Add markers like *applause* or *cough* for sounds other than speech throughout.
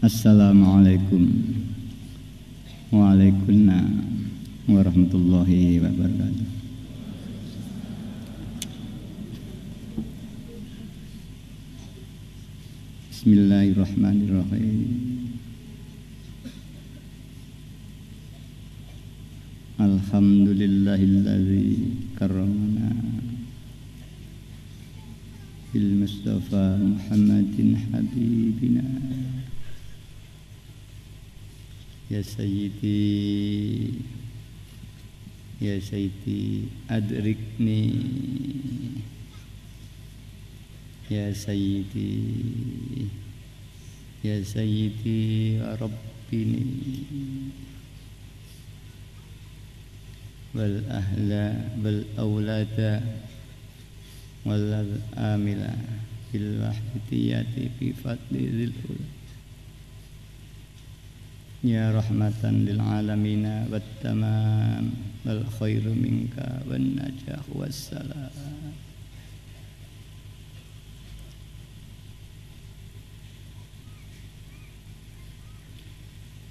السلام عليكم وعليكم ورحمة الله وبركاته بسم الله الرحمن الرحيم الحمد لله الذي كرمنا بالمصطفى محمد حبيبنا Ya Sayyidi Ya Sayyidi Adrikni Ya Sayyidi Ya Sayyidi Rabbini Wal ahla Wal awlada Wal amila Bil wahdiyati Bi fadli يا رحمة للعالمين والتمام والخير منك والنجاح والسلام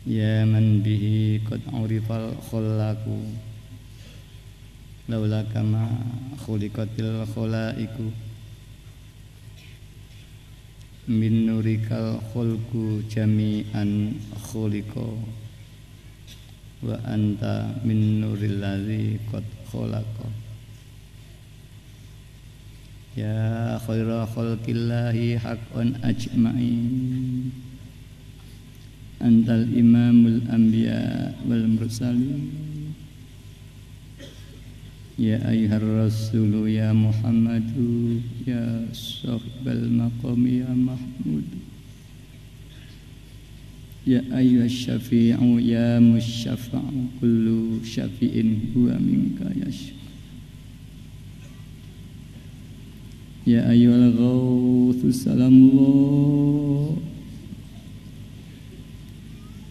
يا من به قد عرف الخلاق لولا كما خلقت الخلائق min nurikal khulku jami'an khuliko wa anta min nuril ladzi qad khalaqa ya khaira khalqillahi haqqan ajma'in antal imamul anbiya wal mursalin يا أيها الرسول يا محمد يا صاحب المقام يا محمود يا أيها الشفيع يا مشفع كل شفيع هو منك يشفع يا أيها الغوث سلام الله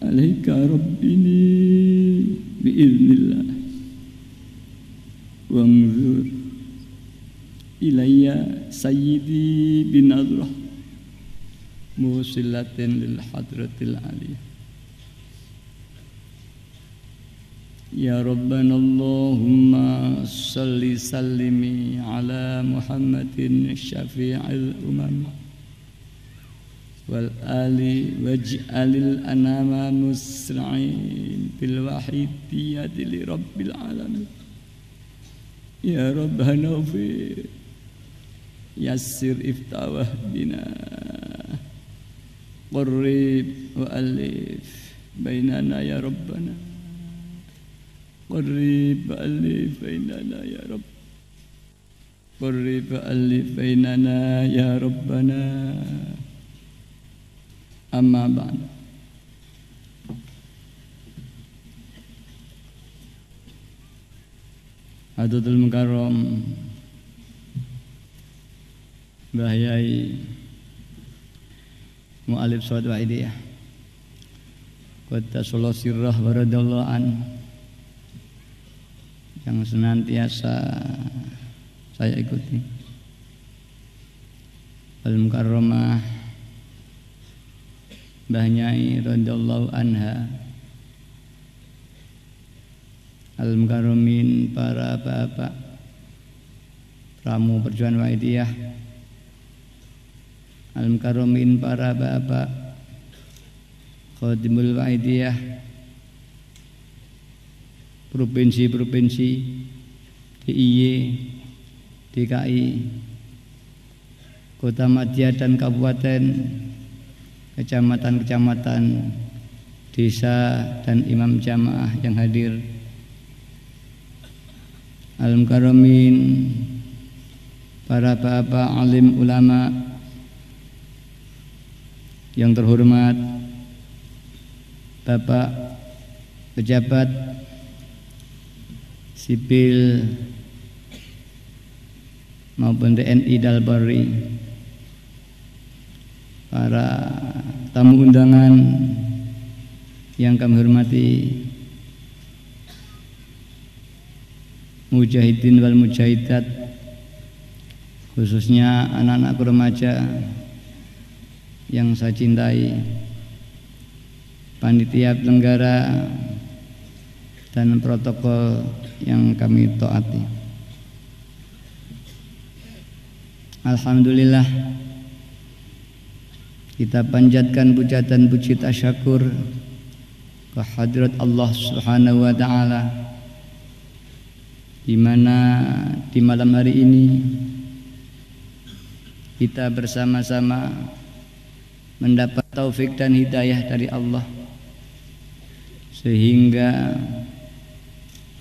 عليك ربني بإذن الله وانظر إلي سيدي بنظرة موصلة للحضرة العليا يا ربنا اللهم صل سلم على محمد شفيع الأمم والآل واجعل الأنام مسرعين بالوحيد لرب العالمين يا رب هنوفي يسر افتح وهبنا قرب وألف بيننا يا ربنا قرب وألف بيننا يا رب قرب وألف بيننا يا ربنا أما بعد Hadatul Mukarram Bahyai Mu'alib suatu Wa'idiyah Kota Solo Sirrah Baradallah An Yang senantiasa saya ikuti Al-Mukarramah Bahyai Radallahu Anha Al-Mukarramin, para bapak Pramu Perjuangan Wa'idiyah Al-Mukarramin, para bapak Khadimul Wa'idiyah Provinsi-provinsi DIY, DKI Kota Madya dan Kabupaten Kecamatan-kecamatan Desa dan Imam Jamaah yang hadir Al-Mukaramin Para bapak alim ulama Yang terhormat Bapak pejabat Sipil Maupun TNI Dalbari Para tamu undangan Yang kami hormati mujahidin wal mujahidat khususnya anak anak remaja yang saya cintai panitia penyelenggara dan protokol yang kami taati Alhamdulillah kita panjatkan puja dan puji tasyakur kehadirat Allah Subhanahu wa taala di mana di malam hari ini kita bersama-sama mendapat taufik dan hidayah dari Allah sehingga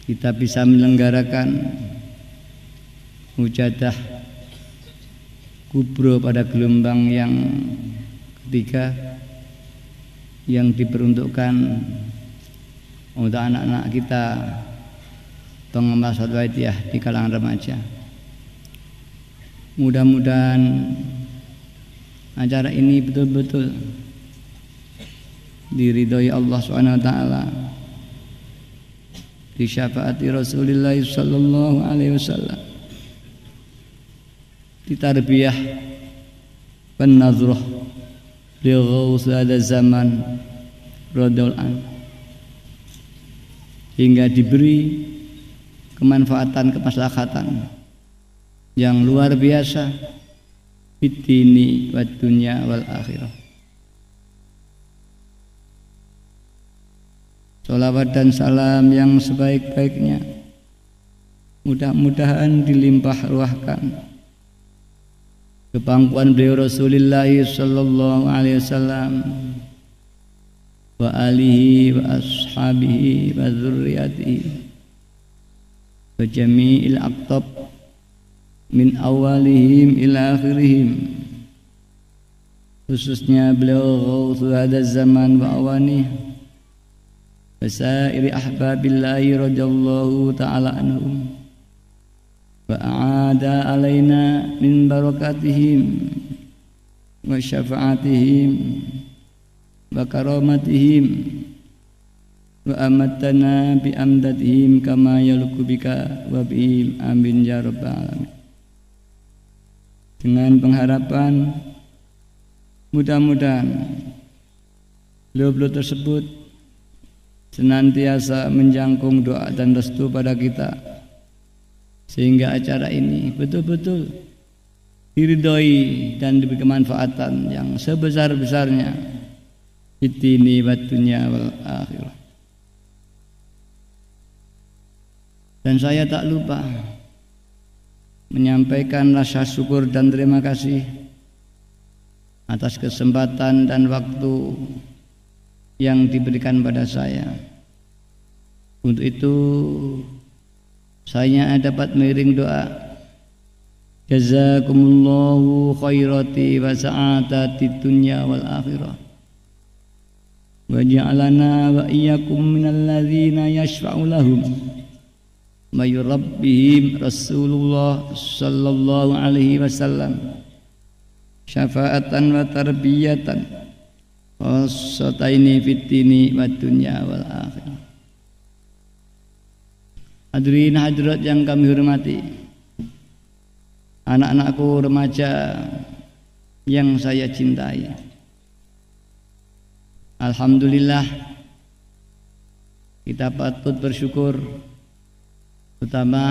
kita bisa menyelenggarakan mujadah kubro pada gelombang yang ketiga yang diperuntukkan untuk anak-anak kita pengemas Adwaitiyah di kalangan remaja. Mudah-mudahan acara ini betul-betul diridhoi Allah Subhanahu wa taala. Di syafaati Rasulullah sallallahu alaihi wasallam. Di tarbiyah penazruh li ada zaman radul an hingga diberi kemanfaatan kemaslahatan yang luar biasa fitini wa waktunya wal akhirah Salawat dan salam yang sebaik-baiknya mudah-mudahan dilimpah ruahkan ke beliau Rasulullah sallallahu alaihi wasallam wa alihi wa ashabihi wa dzurriyyatihi وجميع الأقطاب min awalihim ila akhirihim khususnya beliau ghauthul hadzal zaman wa awani wasairi ahbabillahi radhiyallahu taala anhum wa aada alaina min barakatihim wa syafaatihim wa karamatihim وأمتنا بأمدادهم كما يليق بك وبهم آمين يا رب العالمين dengan pengharapan mudah-mudahan beliau-beliau tersebut senantiasa menjangkung doa dan restu pada kita sehingga acara ini betul-betul diridhoi dan diberi kemanfaatan yang sebesar-besarnya ini batunya wal akhirah Dan saya tak lupa menyampaikan rasa syukur dan terima kasih atas kesempatan dan waktu yang diberikan pada saya. Untuk itu saya dapat miring doa Jazakumullahu khairati wa sa'atati dunya wal akhirah Wa ja'alana wa iyyakum minalladzina yashfa'u lahum mayurabbihim Rasulullah sallallahu alaihi wasallam syafaatan wa tarbiyatan khasataini fitini wa dunya wal akhirah Hadirin hadirat yang kami hormati Anak-anakku remaja yang saya cintai Alhamdulillah kita patut bersyukur terutama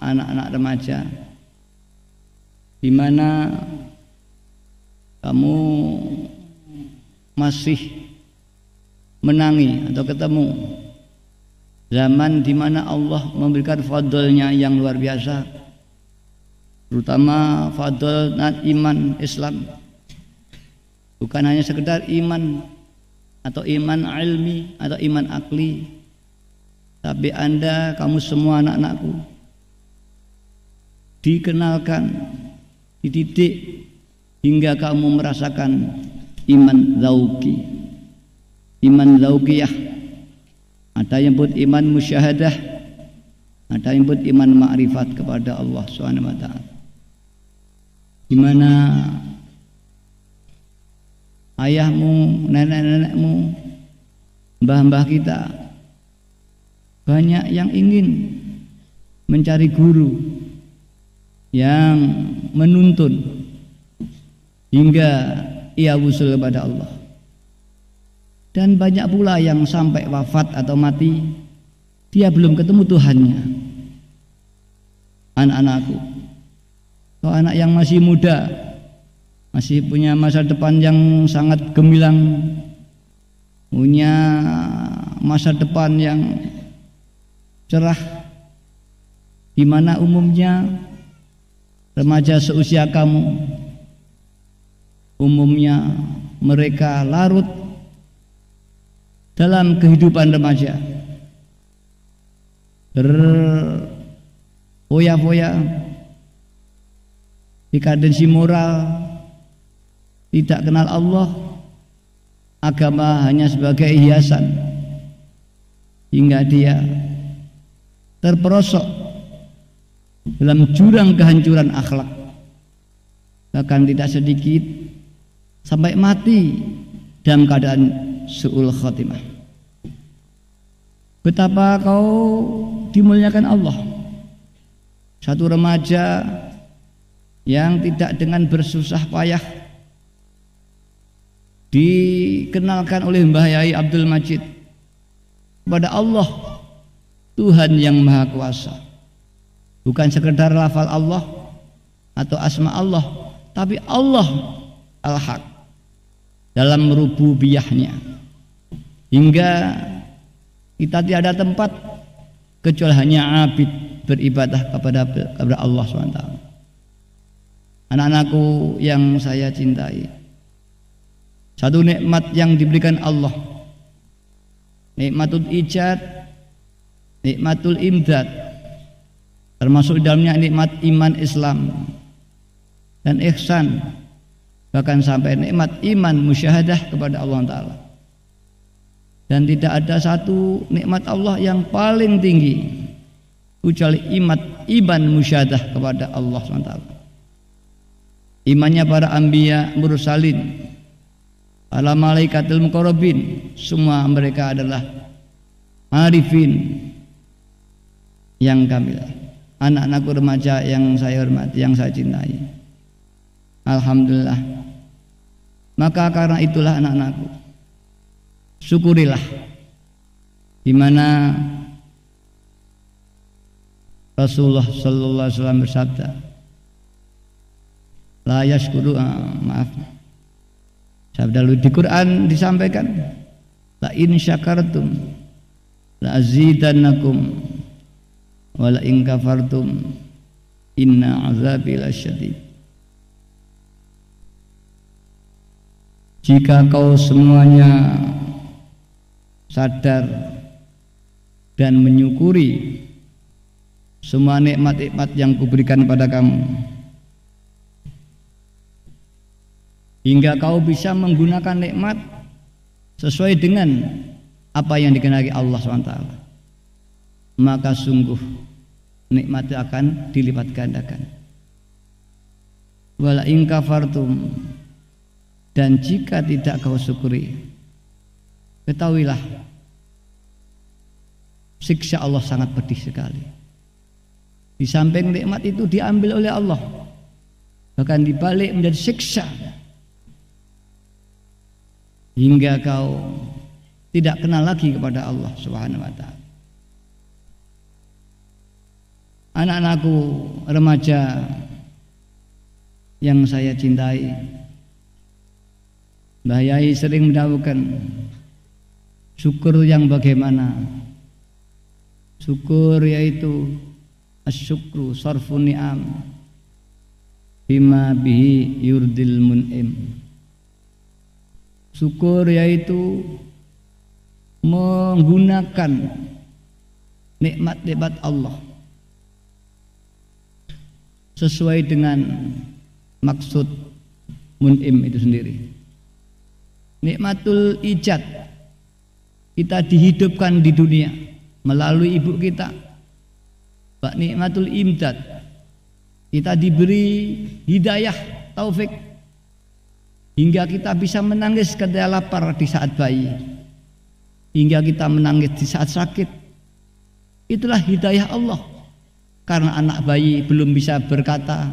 anak-anak remaja di mana kamu masih menangi atau ketemu zaman di mana Allah memberikan fadlnya yang luar biasa terutama fadl dan iman Islam bukan hanya sekedar iman atau iman ilmi atau iman akli tapi Anda, kamu semua anak-anakku dikenalkan, dididik hingga kamu merasakan iman zauki. Iman zaukiyah. Ada yang buat iman musyahadah, ada yang buat iman ma'rifat kepada Allah Subhanahu wa taala. Di mana ayahmu, nenek-nenekmu, mbah-mbah kita banyak yang ingin mencari guru yang menuntun hingga ia wusul kepada Allah. Dan banyak pula yang sampai wafat atau mati dia belum ketemu Tuhannya. Anak-anakku, kalau anak yang masih muda, masih punya masa depan yang sangat gemilang, punya masa depan yang cerah di mana umumnya remaja seusia kamu umumnya mereka larut dalam kehidupan remaja berfoya-foya dekadensi moral tidak kenal Allah agama hanya sebagai hiasan hingga dia terperosok dalam jurang kehancuran akhlak bahkan tidak sedikit sampai mati dalam keadaan su'ul khatimah betapa kau dimuliakan Allah satu remaja yang tidak dengan bersusah payah dikenalkan oleh Mbah Yai Abdul Majid kepada Allah Tuhan yang Maha Kuasa. Bukan sekedar lafal Allah atau asma Allah, tapi Allah Al-Haq dalam rububiyahnya. Hingga kita tidak ada tempat kecuali hanya abid beribadah kepada kepada Allah SWT. Anak-anakku yang saya cintai, satu nikmat yang diberikan Allah, nikmatut ijad nikmatul imdad termasuk dalamnya nikmat iman Islam dan ihsan bahkan sampai nikmat iman musyahadah kepada Allah taala dan tidak ada satu nikmat Allah yang paling tinggi kecuali imat iman musyahadah kepada Allah SWT imannya para ambia mursalin para malaikatil mukarrabin semua mereka adalah marifin yang kami anak-anakku remaja yang saya hormati yang saya cintai Alhamdulillah maka karena itulah anak-anakku syukurilah di mana Rasulullah Shallallahu alaihi wasallam bersabda la yashkuru ah, maaf sabda lu di Quran disampaikan la in syakartum la azidannakum wala in kafartum inna azabi lasyadid jika kau semuanya sadar dan menyukuri semua nikmat-nikmat yang kuberikan pada kamu hingga kau bisa menggunakan nikmat sesuai dengan apa yang dikenali Allah SWT maka sungguh nikmat akan dilipat gandakan wala in kafartum dan jika tidak kau syukuri ketahuilah siksa Allah sangat pedih sekali di samping nikmat itu diambil oleh Allah bahkan dibalik menjadi siksa hingga kau tidak kenal lagi kepada Allah Subhanahu wa taala anak-anakku remaja yang saya cintai Mbah Yai sering mendapatkan syukur yang bagaimana syukur yaitu asyukru sarfu ni'am bima bihi yurdil mun'im syukur yaitu menggunakan nikmat-nikmat Allah sesuai dengan maksud mun'im itu sendiri. Nikmatul ijad kita dihidupkan di dunia melalui ibu kita. Pak nikmatul imdad kita diberi hidayah taufik hingga kita bisa menangis ketika lapar di saat bayi hingga kita menangis di saat sakit itulah hidayah Allah karena anak bayi belum bisa berkata,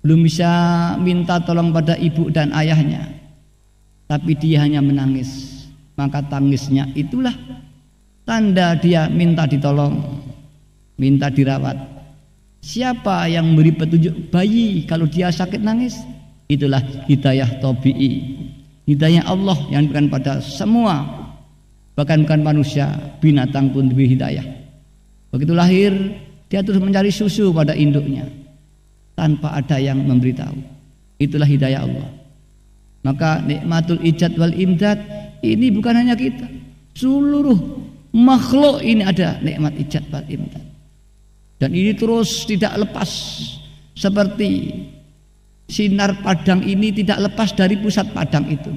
belum bisa minta tolong pada ibu dan ayahnya. Tapi dia hanya menangis. Maka tangisnya itulah tanda dia minta ditolong, minta dirawat. Siapa yang beri petunjuk bayi kalau dia sakit nangis? Itulah hidayah tobi'i. Hidayah Allah yang bukan pada semua bahkan bukan manusia, binatang pun diberi hidayah. Begitu lahir dia terus mencari susu pada induknya tanpa ada yang memberitahu. Itulah hidayah Allah. Maka nikmatul ijad wal imdad ini bukan hanya kita. Seluruh makhluk ini ada nikmat ijad wal imdad. Dan ini terus tidak lepas seperti sinar padang ini tidak lepas dari pusat padang itu.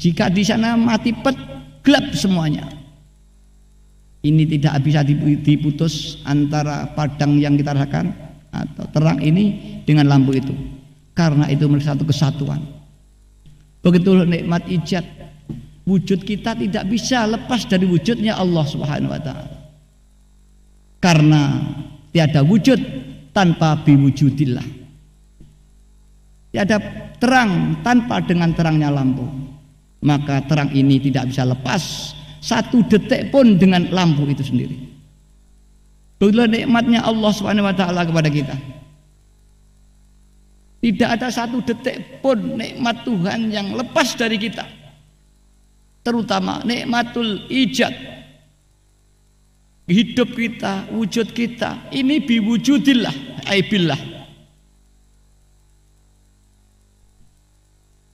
Jika di sana mati pet, gelap semuanya ini tidak bisa diputus antara padang yang kita rasakan atau terang ini dengan lampu itu karena itu satu kesatuan begitu nikmat ijat wujud kita tidak bisa lepas dari wujudnya Allah Subhanahu wa taala karena tiada wujud tanpa biwujudillah tiada terang tanpa dengan terangnya lampu maka terang ini tidak bisa lepas satu detik pun dengan lampu itu sendiri. Itulah nikmatnya Allah Subhanahu wa taala kepada kita. Tidak ada satu detik pun nikmat Tuhan yang lepas dari kita. Terutama nikmatul ijad. Hidup kita, wujud kita, ini biwujudillah, aibillah.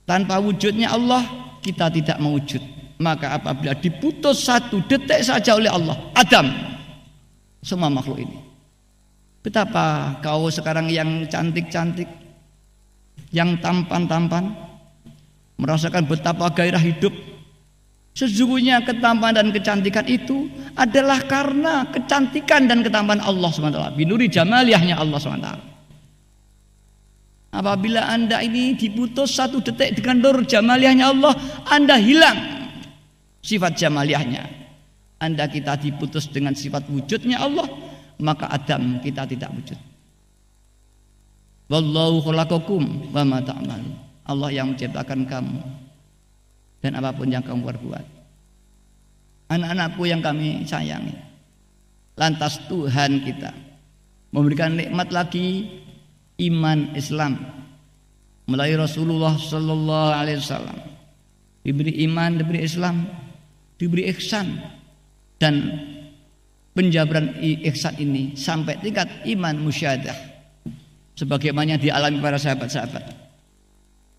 Tanpa wujudnya Allah, kita tidak mewujud. Maka apabila diputus satu detik saja oleh Allah, Adam, semua makhluk ini. Betapa kau sekarang yang cantik-cantik, yang tampan-tampan, merasakan betapa gairah hidup. Sesungguhnya ketampan dan kecantikan itu adalah karena kecantikan dan ketampan Allah SWT. Binuri jamaliahnya Allah SWT. Apabila Anda ini diputus satu detik dengan nur jamaliyahnya Allah, Anda hilang sifat jamaliahnya. Anda kita diputus dengan sifat wujudnya Allah, maka Adam kita tidak wujud. Wallahu khalaqakum wa ma ta'malun. Allah yang menciptakan kamu dan apapun yang kamu perbuat. Anak-anakku yang kami sayangi. Lantas Tuhan kita memberikan nikmat lagi iman Islam melalui Rasulullah Sallallahu Alaihi Wasallam diberi iman diberi Islam diberi ihsan dan penjabaran ihsan ini sampai tingkat iman musyadah sebagaimana dialami para sahabat-sahabat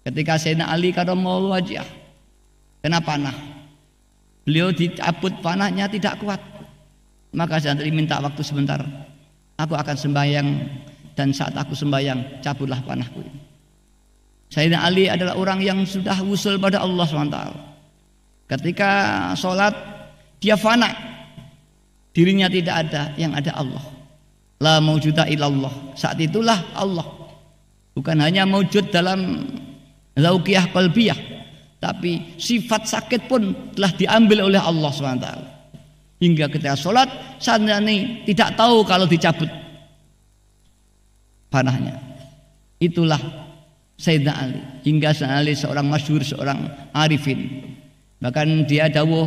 ketika Sayyidina Ali karamallahu wajah kena panah beliau dicabut panahnya tidak kuat maka saya minta waktu sebentar aku akan sembahyang dan saat aku sembahyang cabutlah panahku Sayyidina Ali adalah orang yang sudah wusul pada Allah SWT Ketika sholat dia fana, dirinya tidak ada, yang ada Allah. La maujuda Allah Saat itulah Allah. Bukan hanya maujud dalam laukiah kalbiyah tapi sifat sakit pun telah diambil oleh Allah SWT. Hingga ketika sholat, sandani tidak tahu kalau dicabut panahnya. Itulah Sayyidina Ali. Hingga Sayyidina Ali seorang masyhur, seorang arifin. Bahkan dia dawuh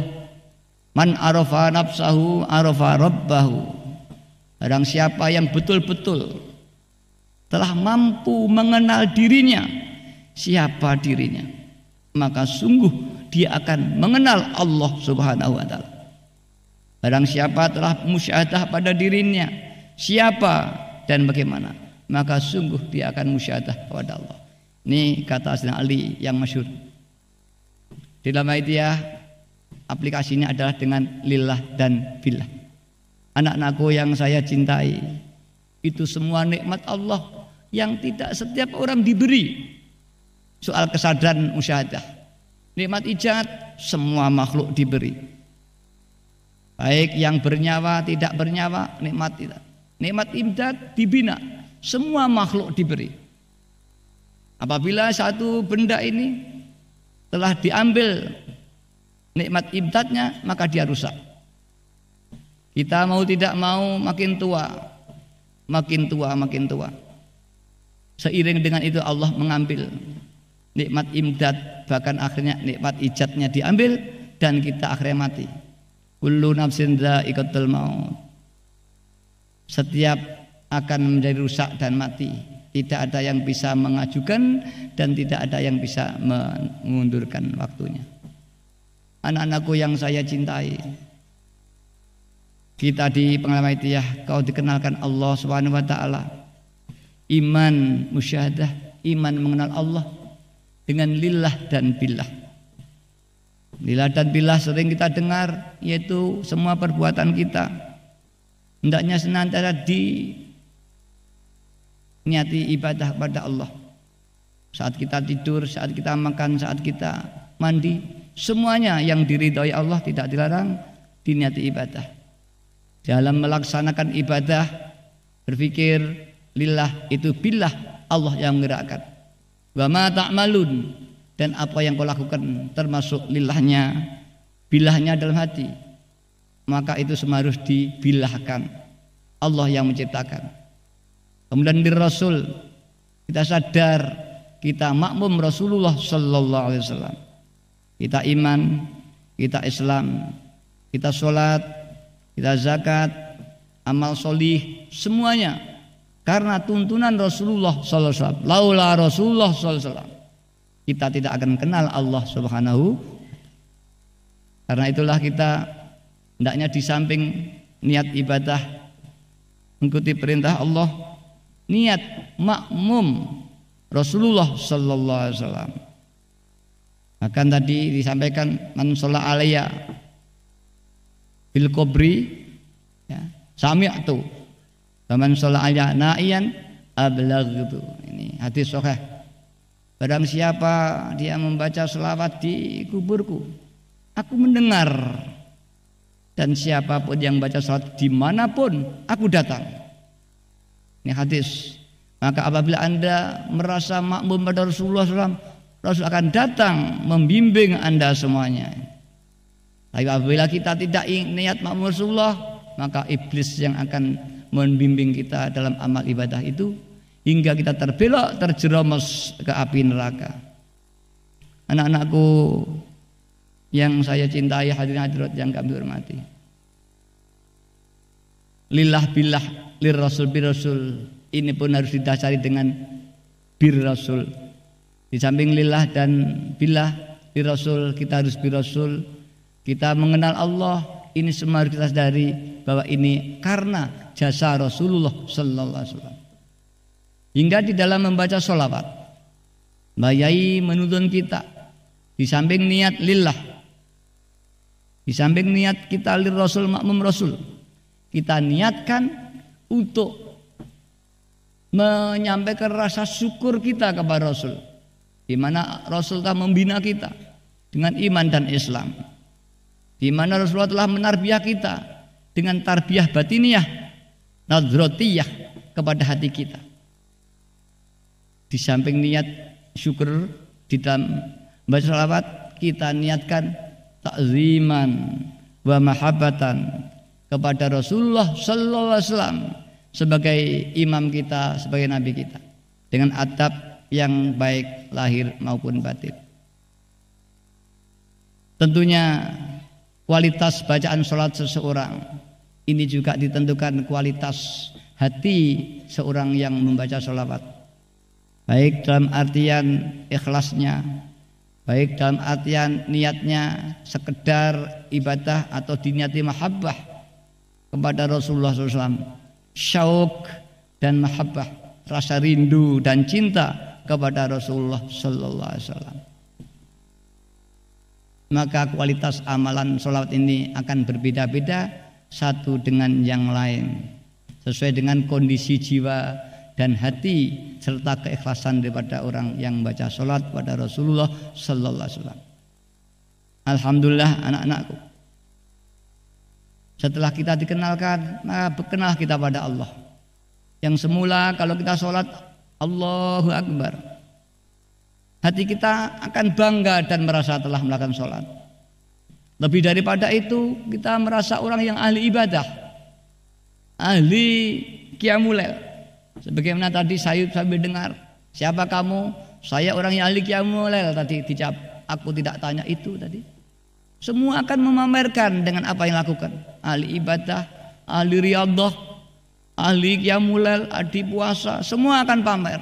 man arafa nafsahu arafa rabbahu. Barang siapa yang betul-betul telah mampu mengenal dirinya, siapa dirinya, maka sungguh dia akan mengenal Allah Subhanahu wa taala. Barang siapa telah musyahadah pada dirinya, siapa dan bagaimana, maka sungguh dia akan musyahadah kepada Allah. Ini kata Asna Ali yang masyhur. Di dalam ya aplikasinya adalah dengan lillah dan billah. Anak-anakku yang saya cintai itu semua nikmat Allah yang tidak setiap orang diberi. Soal kesadaran musyahadah. Nikmat ijat semua makhluk diberi. Baik yang bernyawa, tidak bernyawa, nikmat tidak. Nikmat imdad dibina, semua makhluk diberi. Apabila satu benda ini telah diambil nikmat ibadatnya maka dia rusak. Kita mau tidak mau makin tua, makin tua, makin tua. Seiring dengan itu Allah mengambil nikmat imdad bahkan akhirnya nikmat ijatnya diambil dan kita akhirnya mati. Kullu nafsin maut. Setiap akan menjadi rusak dan mati. Tidak ada yang bisa mengajukan dan tidak ada yang bisa mengundurkan waktunya. Anak-anakku yang saya cintai, kita di pengalaman itu ya, kau dikenalkan Allah Subhanahu wa taala. Iman musyadah, iman mengenal Allah dengan lillah dan billah. Lillah dan billah sering kita dengar yaitu semua perbuatan kita hendaknya senantiasa di niati ibadah pada Allah saat kita tidur saat kita makan saat kita mandi semuanya yang diridhoi Allah tidak dilarang diniati ibadah dalam melaksanakan ibadah berpikir lillah itu billah Allah yang menggerakkan wa ma ta'malun dan apa yang kau lakukan termasuk lillahnya billahnya dalam hati maka itu semua harus dibilahkan Allah yang menciptakan Kemudian di Rasul kita sadar kita makmum Rasulullah Sallallahu Alaihi Wasallam. Kita iman, kita Islam, kita sholat, kita zakat, amal solih, semuanya karena tuntunan Rasulullah Sallallahu Alaihi Wasallam. laulah Rasulullah Sallallahu Alaihi Wasallam kita tidak akan kenal Allah Subhanahu. Karena itulah kita hendaknya di samping niat ibadah mengikuti perintah Allah niat makmum Rasulullah sallallahu alaihi wasallam. Akan tadi disampaikan man alaiya bil kubri ya, sami'tu Faman alaiya na'iyan ablagtu. Ini hadis sahih. Barang siapa dia membaca selawat di kuburku, aku mendengar. Dan siapapun yang baca salat dimanapun, aku datang. Ini hadis. Maka apabila Anda merasa makmum pada Rasulullah SAW, Rasul akan datang membimbing Anda semuanya. Tapi apabila kita tidak niat makmum Rasulullah, maka iblis yang akan membimbing kita dalam amal ibadah itu hingga kita terbelok terjerumus ke api neraka. Anak-anakku yang saya cintai hadirin hadirat yang kami hormati. Lillah billah lir rasul bir rasul ini pun harus didasari dengan bir rasul di samping lillah dan billah bir rasul kita harus bir rasul kita mengenal Allah ini semua harus kita sadari bahwa ini karena jasa Rasulullah Sallallahu Alaihi Wasallam hingga di dalam membaca sholawat bayai menuntun kita di samping niat lillah di samping niat kita lir Rasul makmum Rasul, kita niatkan untuk menyampaikan rasa syukur kita kepada Rasul. Di mana Rasul telah membina kita dengan iman dan Islam. Di mana Rasulullah telah menarbiah kita dengan tarbiyah batiniah, nadrotiyah kepada hati kita. Di samping niat syukur di dalam baca salawat kita niatkan takziman wa mahabbatan kepada Rasulullah sallallahu alaihi wasallam sebagai imam kita, sebagai nabi kita dengan adab yang baik lahir maupun batin. Tentunya kualitas bacaan sholat seseorang ini juga ditentukan kualitas hati seorang yang membaca sholawat. Baik dalam artian ikhlasnya, baik dalam artian niatnya sekedar ibadah atau diniati mahabbah kepada Rasulullah SAW syauk dan mahabbah, rasa rindu dan cinta kepada Rasulullah sallallahu alaihi wasallam. Maka kualitas amalan sholat ini akan berbeda-beda satu dengan yang lain sesuai dengan kondisi jiwa dan hati serta keikhlasan daripada orang yang baca sholat pada Rasulullah sallallahu alaihi wasallam. Alhamdulillah anak-anakku setelah kita dikenalkan, nah berkenal kita pada Allah. Yang semula kalau kita sholat, Allahu Akbar. Hati kita akan bangga dan merasa telah melakukan sholat. Lebih daripada itu, kita merasa orang yang ahli ibadah. Ahli kiamulel. Sebagaimana tadi saya sambil dengar, siapa kamu? Saya orang yang ahli kiamulel tadi dicap. Aku tidak tanya itu tadi. Semua akan memamerkan dengan apa yang lakukan. Ahli ibadah, ahli riadah, ahli kiamulal, ahli puasa, semua akan pamer.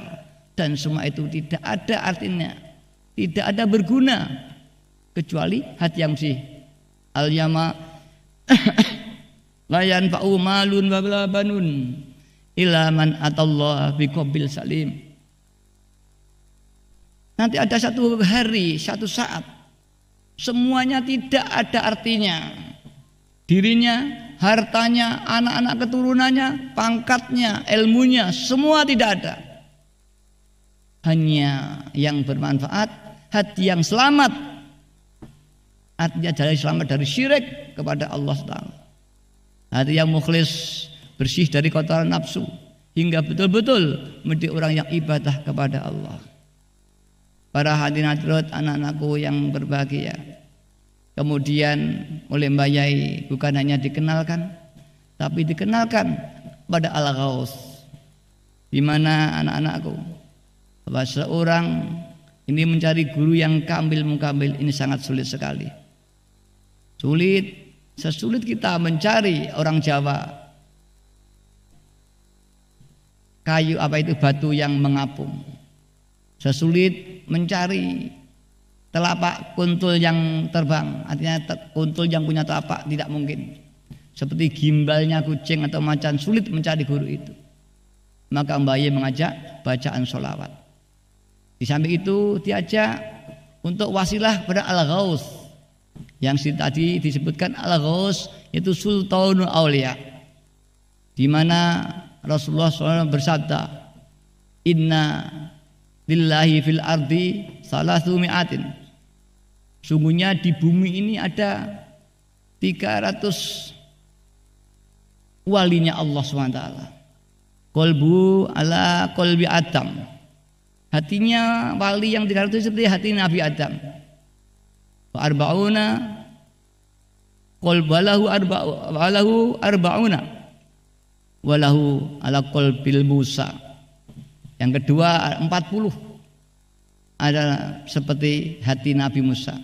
Dan semua itu tidak ada artinya. Tidak ada berguna. Kecuali hati yang sih. Al-yama *coughs* layan fa'umalun banun ila atallah biqabil salim. Nanti ada satu hari, satu saat Semuanya tidak ada artinya. Dirinya, hartanya, anak-anak keturunannya, pangkatnya, ilmunya, semua tidak ada. Hanya yang bermanfaat, hati yang selamat. Artinya jalan selamat dari syirik kepada Allah Ta'ala. Hati yang mukhlis, bersih dari kotoran nafsu. Hingga betul-betul menjadi orang yang ibadah kepada Allah para hadirin hadirat anak-anakku yang berbahagia. Kemudian oleh Mbak Yai bukan hanya dikenalkan, tapi dikenalkan pada al ghaus di mana anak-anakku bahwa seorang ini mencari guru yang kambil mengkambil ini sangat sulit sekali. Sulit, sesulit kita mencari orang Jawa. Kayu apa itu batu yang mengapung sesulit mencari telapak kuntul yang terbang artinya kuntul yang punya telapak tidak mungkin seperti gimbalnya kucing atau macan sulit mencari guru itu maka Mbah Ye mengajak bacaan sholawat di samping itu diajak untuk wasilah pada al ghaus yang tadi disebutkan al ghaus yaitu sultanul aulia di mana Rasulullah SAW bersabda inna lillahi fil ardi salasumi'atin sungguhnya di bumi ini ada 300 walinya Allah SWT kolbu ala kolbi Adam hatinya wali yang 300 seperti hati Nabi Adam Wa arbauna kolbalahu arba'u walahu arbauna walahu ala kolbil Musa yang kedua 40 adalah seperti hati Nabi Musa.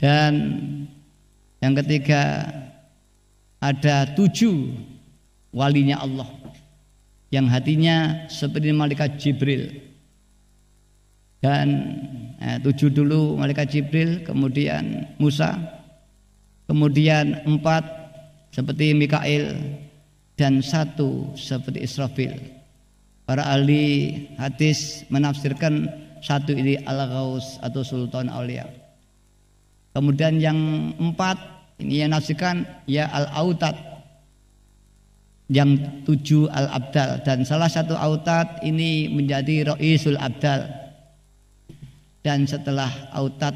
Dan yang ketiga ada tujuh walinya Allah yang hatinya seperti malaikat Jibril dan eh, tujuh dulu malaikat Jibril kemudian Musa kemudian empat seperti Mikail dan satu seperti Israfil Para ahli hadis menafsirkan satu ini Al-Ghaus atau Sultan Aulia. Kemudian yang empat ini yang nafsikan ya Al-Autat. Yang tujuh Al-Abdal dan salah satu autat ini menjadi Raisul Abdal. Dan setelah autat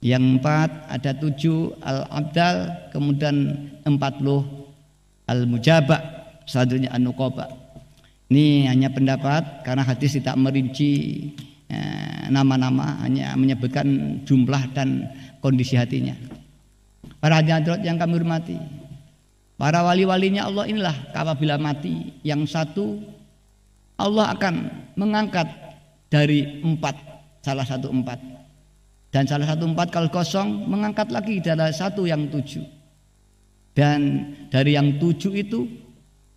yang empat ada tujuh Al-Abdal kemudian empat puluh Al-Mujabah selanjutnya an ini hanya pendapat karena hadis tidak merinci ya, nama-nama eh, hanya menyebutkan jumlah dan kondisi hatinya. Para hadirat yang kami hormati, para wali-walinya Allah inilah apabila mati yang satu Allah akan mengangkat dari empat salah satu empat dan salah satu empat kalau kosong mengangkat lagi dari satu yang tujuh dan dari yang tujuh itu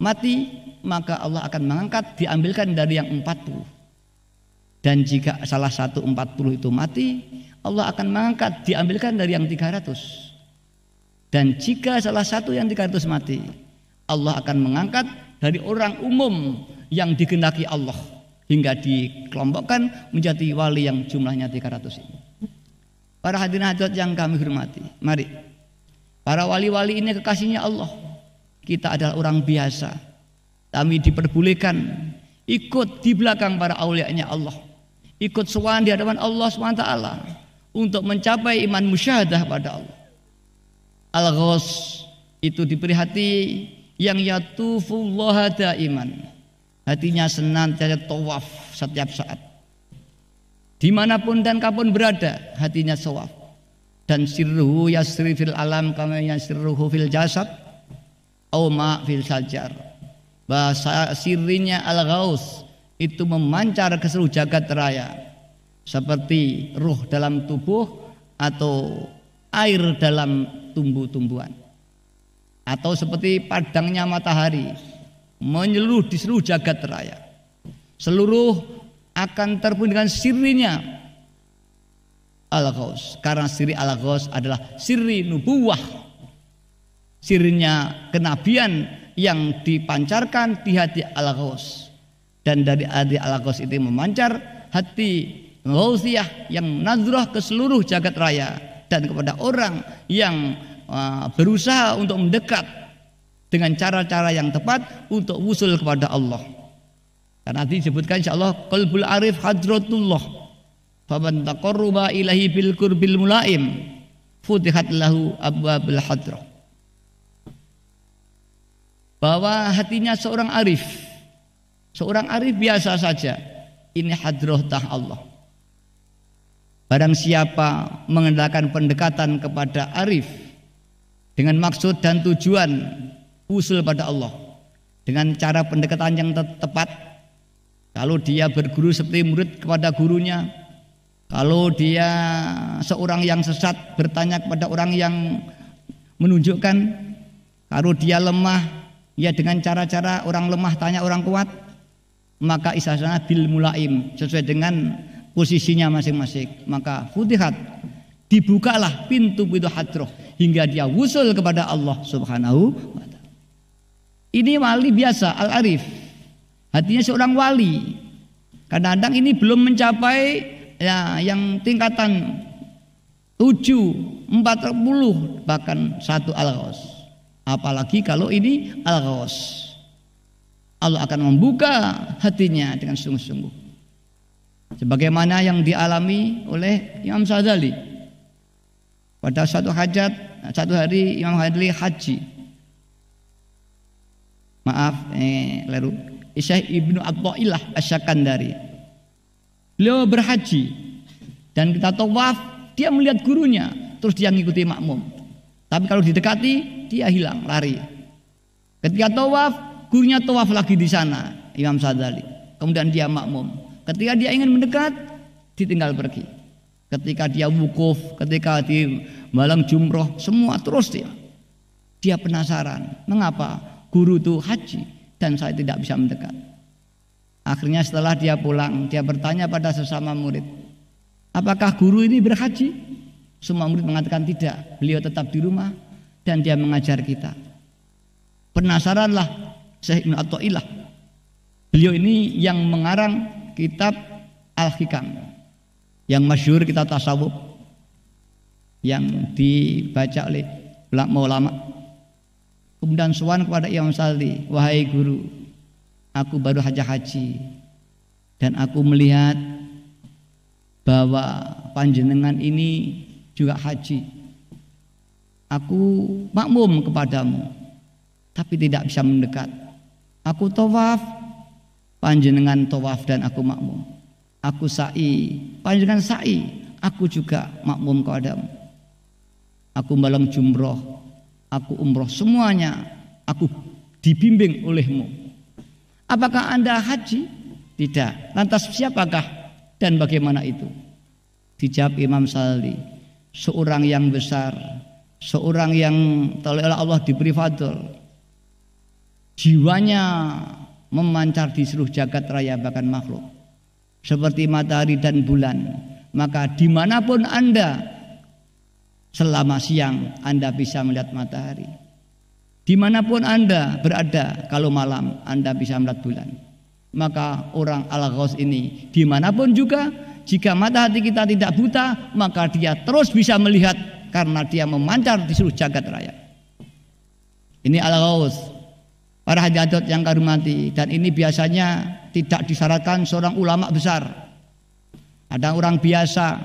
mati maka Allah akan mengangkat diambilkan dari yang 40 dan jika salah satu 40 itu mati Allah akan mengangkat diambilkan dari yang 300 dan jika salah satu yang 300 mati Allah akan mengangkat dari orang umum yang digendaki Allah hingga dikelompokkan menjadi wali yang jumlahnya 300 ini para hadirin hadirat yang kami hormati mari para wali-wali ini kekasihnya Allah kita adalah orang biasa kami diperbolehkan ikut di belakang para aulianya Allah. Ikut sowan di hadapan Allah SWT untuk mencapai iman musyahadah pada Allah. Al-Ghos itu diberi hati yang yatufullaha iman Hatinya senantiasa tawaf setiap saat. Dimanapun dan kapan berada, hatinya tawaf. Dan sirruhu yasri fil alam kama yasirruhu fil jasad. Auma fil sajar bahasa sirinya al-ghaus itu memancar ke seluruh jagat raya seperti ruh dalam tubuh atau air dalam tumbuh-tumbuhan atau seperti padangnya matahari menyeluruh di seluruh jagat raya seluruh akan terpenuhi dengan sirinya Al-Ghaus karena siri Al-Ghaus adalah siri nubuwah sirinya kenabian yang dipancarkan di hati al Dan dari hati al itu memancar hati Ghausiyah yang nazrah ke seluruh jagat raya dan kepada orang yang uh, berusaha untuk mendekat dengan cara-cara yang tepat untuk usul kepada Allah. Karena nanti disebutkan insya Allah Kalbul arif Hadrotullah. Faman taqarruba ilahi bil qurbil mulaim futihat lahu abwabul bahwa hatinya seorang arif. Seorang arif biasa saja. Ini hadroh tah Allah. Barang siapa mengendalikan pendekatan kepada arif dengan maksud dan tujuan usul pada Allah dengan cara pendekatan yang tepat kalau dia berguru seperti murid kepada gurunya kalau dia seorang yang sesat bertanya kepada orang yang menunjukkan kalau dia lemah ya dengan cara-cara orang lemah tanya orang kuat maka isasana bil mulaim sesuai dengan posisinya masing-masing maka futihat dibukalah pintu-pintu hadroh hingga dia wusul kepada Allah subhanahu wa ta'ala ini wali biasa al-arif hatinya seorang wali kadang-kadang ini belum mencapai ya, yang tingkatan 7, 40 bahkan satu al-ghaus Apalagi kalau ini al-ghawas. Allah akan membuka hatinya dengan sungguh-sungguh. Sebagaimana yang dialami oleh Imam Sadali. Pada satu hajat, satu hari Imam Sadali haji. Maaf, eh, leru. Syekh Ibnu Atta'illah Asyakandari. Beliau berhaji dan kita tawaf, dia melihat gurunya, terus dia mengikuti makmum. Tapi kalau didekati, dia hilang, lari. Ketika tawaf, gurunya tawaf lagi di sana, Imam Sadali. Kemudian dia makmum. Ketika dia ingin mendekat, ditinggal pergi. Ketika dia wukuf, ketika di malam jumroh, semua terus dia. Dia penasaran, mengapa guru itu haji dan saya tidak bisa mendekat. Akhirnya setelah dia pulang, dia bertanya pada sesama murid, apakah guru ini berhaji? Semua murid mengatakan tidak, beliau tetap di rumah dan dia mengajar kita. Penasaranlah Syekh Ibn Atta'ilah. Beliau ini yang mengarang kitab Al-Hikam. Yang masyur kita tasawuf. Yang dibaca oleh ulama-ulama. Kemudian suan kepada Imam Saldi. Wahai guru, aku baru hajah haji. Dan aku melihat bahwa panjenengan ini juga haji. Aku makmum kepadamu, tapi tidak bisa mendekat. Aku tawaf, panjenengan tawaf dan aku makmum. Aku sa'i, panjenengan sa'i, aku juga makmum kepadamu. Aku malam jumroh, aku umroh semuanya, aku dibimbing olehmu. Apakah anda haji? Tidak. Lantas siapakah dan bagaimana itu? Dijawab Imam Salih seorang yang besar, seorang yang oleh Allah diberi fadl. Jiwanya memancar di seluruh jagat raya bahkan makhluk. Seperti matahari dan bulan. Maka dimanapun Anda selama siang Anda bisa melihat matahari. Dimanapun Anda berada kalau malam Anda bisa melihat bulan. Maka orang al ini dimanapun juga jika mata hati kita tidak buta, maka dia terus bisa melihat karena dia memancar di seluruh jagat raya. Ini al-ghaus. Para hadirat yang karumati dan ini biasanya tidak disyaratkan seorang ulama besar. Ada orang biasa,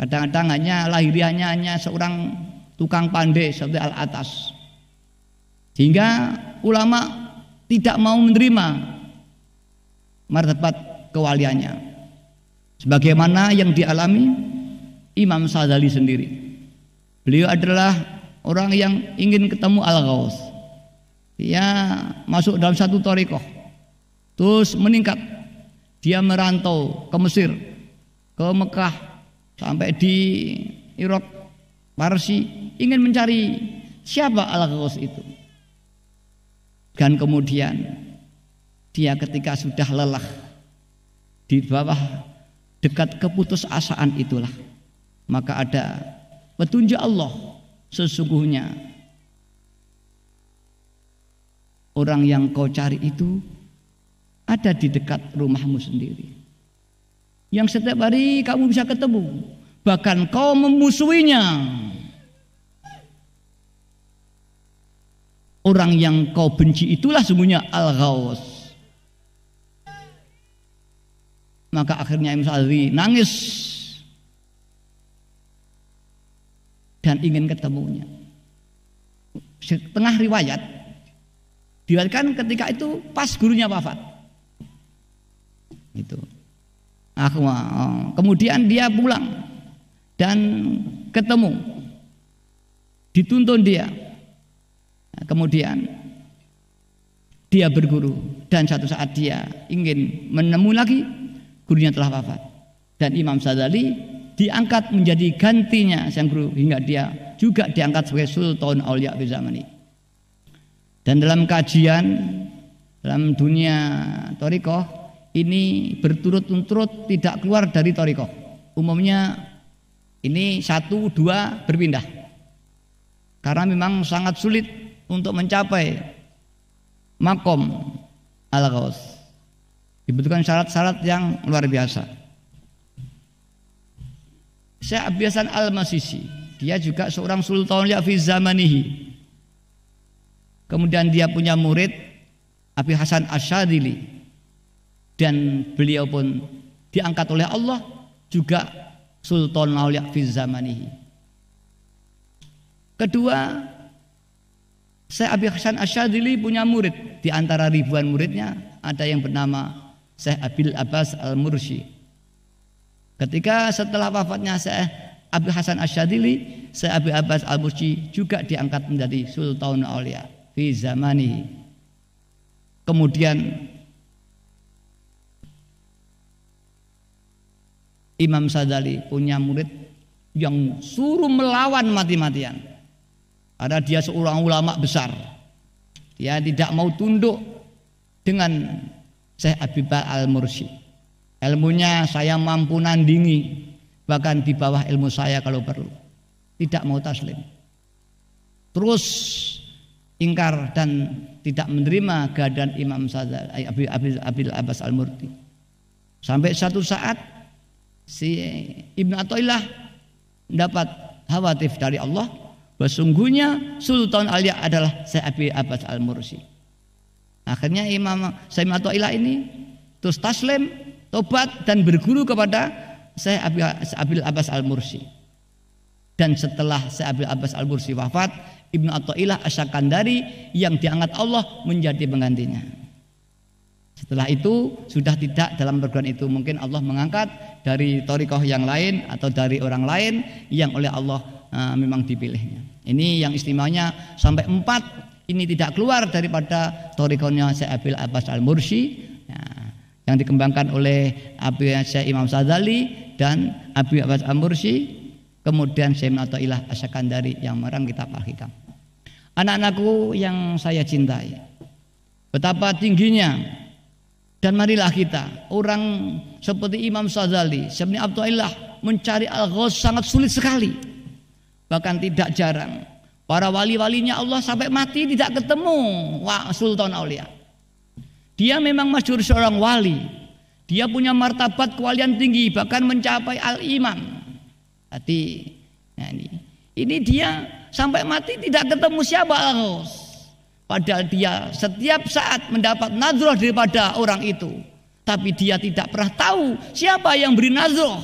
kadang-kadang hanya lahiriahnya hanya seorang tukang pandai seperti al-atas. Sehingga ulama tidak mau menerima martabat kewaliannya. Sebagaimana yang dialami Imam Sadali sendiri. Beliau adalah orang yang ingin ketemu Al-Ghaus. Dia masuk dalam satu torikoh. Terus meningkat. Dia merantau ke Mesir, ke Mekah, sampai di Irak, Parsi. Ingin mencari siapa Al-Ghaus itu. Dan kemudian dia ketika sudah lelah di bawah dekat keputusasaan itulah maka ada petunjuk Allah sesungguhnya orang yang kau cari itu ada di dekat rumahmu sendiri yang setiap hari kamu bisa ketemu bahkan kau memusuhinya orang yang kau benci itulah semuanya al-ghaus Maka akhirnya Imam Sa'di nangis dan ingin ketemunya. Setengah riwayat diwatkan ketika itu pas gurunya wafat. Itu. Eh, kemudian dia pulang dan ketemu. Dituntun dia. Kemudian dia berguru dan satu saat dia ingin menemui lagi gurunya telah wafat. Dan Imam Sadali diangkat menjadi gantinya sang guru hingga dia juga diangkat sebagai sultan aulia di zaman ini. Dan dalam kajian dalam dunia torikoh ini berturut-turut tidak keluar dari torikoh. Umumnya ini satu dua berpindah karena memang sangat sulit untuk mencapai makom al-ghaus Dibutuhkan syarat-syarat yang luar biasa. Saya kebiasaan Al-Masisi, dia juga seorang sultan li ya fi zamanihi. Kemudian dia punya murid Abi Hasan Asyadili dan beliau pun diangkat oleh Allah juga sultan aulia ya fi zamanihi. Kedua, saya Abi Hasan Asyadili punya murid di antara ribuan muridnya ada yang bernama Syekh Abil Abbas Al-Mursi. Ketika setelah wafatnya Syekh Abdul Hasan Asyadili, Syekh Abil Abbas al Mursyi juga diangkat menjadi Sultan Aulia fi zamani. Kemudian Imam Sadali punya murid yang suruh melawan mati-matian. Ada dia seorang ulama besar. Dia tidak mau tunduk dengan Syekh Abibah Al-Mursi. Ilmunya saya mampu nandingi bahkan di bawah ilmu saya kalau perlu. Tidak mau taslim. Terus ingkar dan tidak menerima keadaan Imam Sadar eh, Abil, Abil, Abil Abbas Al-Murti. Sampai satu saat si Ibn Atoilah dapat khawatir dari Allah bahwa sungguhnya Sultan Aliyah adalah Syekh Abil Abbas Al-Mursi. Akhirnya Imam Sayyid Ato'ilah ini terus taslim, tobat dan berguru kepada saya Abil Abbas Al-Mursi. Dan setelah saya Abil Abbas Al-Mursi wafat, Ibnu Atwa'ilah Asyakandari yang diangkat Allah menjadi penggantinya. Setelah itu sudah tidak dalam perguruan itu mungkin Allah mengangkat dari torikoh yang lain atau dari orang lain yang oleh Allah uh, memang dipilihnya. Ini yang istimewanya sampai empat ini tidak keluar daripada torikonya Syekh Abil Abbas Al Mursi ya, yang dikembangkan oleh Abu Syekh Imam Sadali dan Abu Abbas Al Mursi kemudian Syekh Athaillah Ilah Asyakandari yang merang kitab Al anak-anakku yang saya cintai betapa tingginya dan marilah kita orang seperti Imam Sadali Syekh Abdullah mencari al sangat sulit sekali bahkan tidak jarang Para wali-walinya Allah sampai mati tidak ketemu Wah, Sultan Aulia. Dia memang masyur seorang wali. Dia punya martabat kewalian tinggi bahkan mencapai al-imam. Hati. Nah, ini. ini dia sampai mati tidak ketemu siapa harus. Padahal dia setiap saat mendapat nazroh daripada orang itu. Tapi dia tidak pernah tahu siapa yang beri nazroh.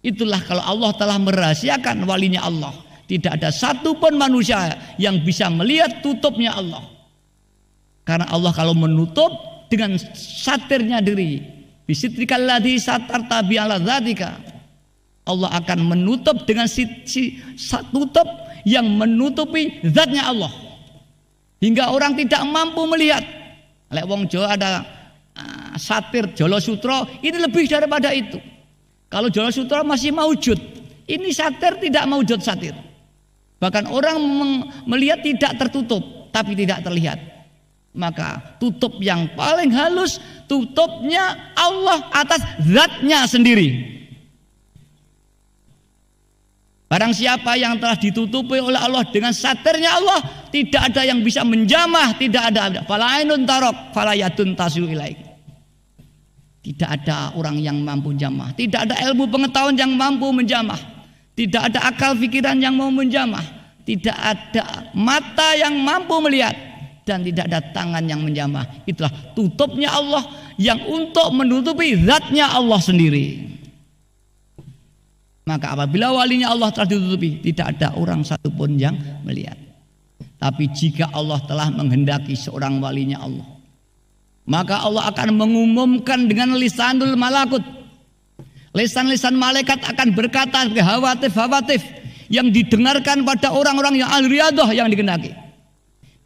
Itulah kalau Allah telah merahasiakan walinya Allah. Tidak ada satupun manusia yang bisa melihat tutupnya Allah. Karena Allah kalau menutup dengan satirnya diri. Bisitrikal satarta satar Allah akan menutup dengan si, si tutup yang menutupi zatnya Allah. Hingga orang tidak mampu melihat. Lek wong Jawa ada uh, satir Jolo Sutro. ini lebih daripada itu. Kalau Jolo Sutro masih maujud, ini satir tidak maujud satir. Bahkan orang melihat tidak tertutup, tapi tidak terlihat. Maka tutup yang paling halus, tutupnya Allah atas zatnya sendiri. Barang siapa yang telah ditutupi oleh Allah dengan satirnya Allah, tidak ada yang bisa menjamah, tidak ada. Falainun tarok, falayatun tasiru ilaik. Tidak ada orang yang mampu jamah, tidak ada ilmu pengetahuan yang mampu menjamah. Tidak ada akal pikiran yang mau menjamah. Tidak ada mata yang mampu melihat dan tidak ada tangan yang menjamah. Itulah tutupnya Allah yang untuk menutupi zatnya Allah sendiri. Maka apabila walinya Allah telah ditutupi, tidak ada orang satupun yang melihat. Tapi jika Allah telah menghendaki seorang walinya Allah, maka Allah akan mengumumkan dengan lisanul malakut Lesan-lesan malaikat akan berkata khawatif hawatif yang didengarkan pada orang-orang yang al-riyadah yang dikenaki.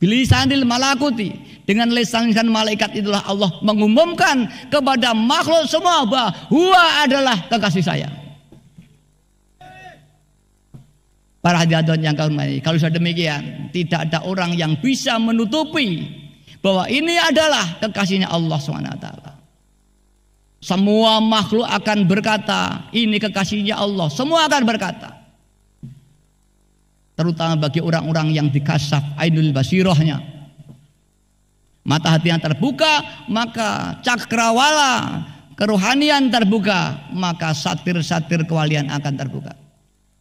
Bilisanil malakuti dengan lesan-lesan malaikat itulah Allah mengumumkan kepada makhluk semua bahwa huwa adalah kekasih saya. Para hadirin yang kami kalau sudah demikian tidak ada orang yang bisa menutupi bahwa ini adalah kekasihnya Allah SWT. Semua makhluk akan berkata, ini kekasihnya Allah. Semua akan berkata. Terutama bagi orang-orang yang dikasaf ainul basirohnya. Mata hati yang terbuka, maka cakrawala kerohanian terbuka, maka satir-satir kewalian akan terbuka.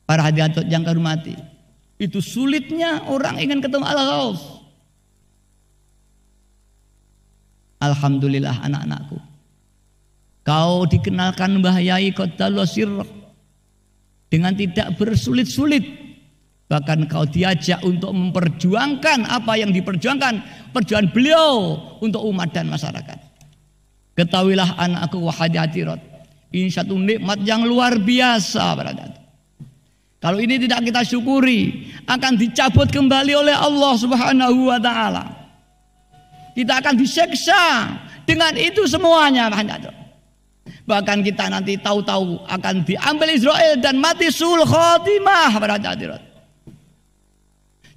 Para hati yang hormati, itu sulitnya orang ingin ketemu Allah. Alhamdulillah anak-anakku Kau dikenalkan bahayai kota losir dengan tidak bersulit-sulit. Bahkan kau diajak untuk memperjuangkan apa yang diperjuangkan. Perjuangan beliau untuk umat dan masyarakat. Ketahuilah anakku wahai hadirat. Ini satu nikmat yang luar biasa Kalau ini tidak kita syukuri akan dicabut kembali oleh Allah Subhanahu wa taala. Kita akan diseksa dengan itu semuanya hadirat. Bahkan kita nanti tahu-tahu akan diambil Israel dan mati sul khotimah pada hadirat.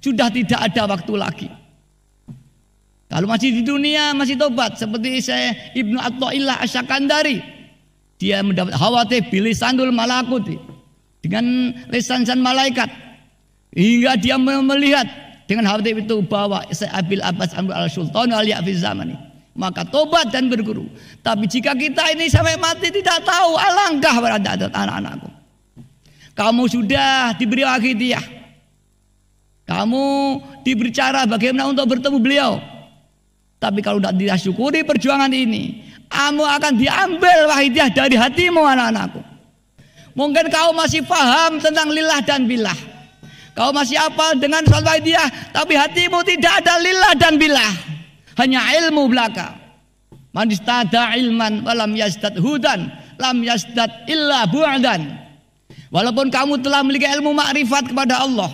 Sudah tidak ada waktu lagi. Kalau masih di dunia masih tobat seperti saya Ibnu Athaillah Asyakandari. Dia mendapat khawatir bilis sandul malakuti dengan lisan malaikat hingga dia melihat dengan khawatir itu bahwa Abil Abbas Amr Al Sultan Al Ya'fi Zamani maka tobat dan berguru. Tapi jika kita ini sampai mati tidak tahu, alangkah beradat anak-anakku. Kamu sudah diberi wakidiyah. Kamu diberi cara bagaimana untuk bertemu beliau. Tapi kalau tidak disyukuri perjuangan ini, kamu akan diambil wahidiyah dari hatimu anak-anakku. Mungkin kau masih paham tentang lillah dan bilah. Kau masih apa dengan soal wahidiyah, tapi hatimu tidak ada lillah dan bilah. Hanya ilmu belaka. Man istada ilman walam yastad hudan lam yastad illa bu'dan. Walaupun kamu telah memiliki ilmu makrifat kepada Allah,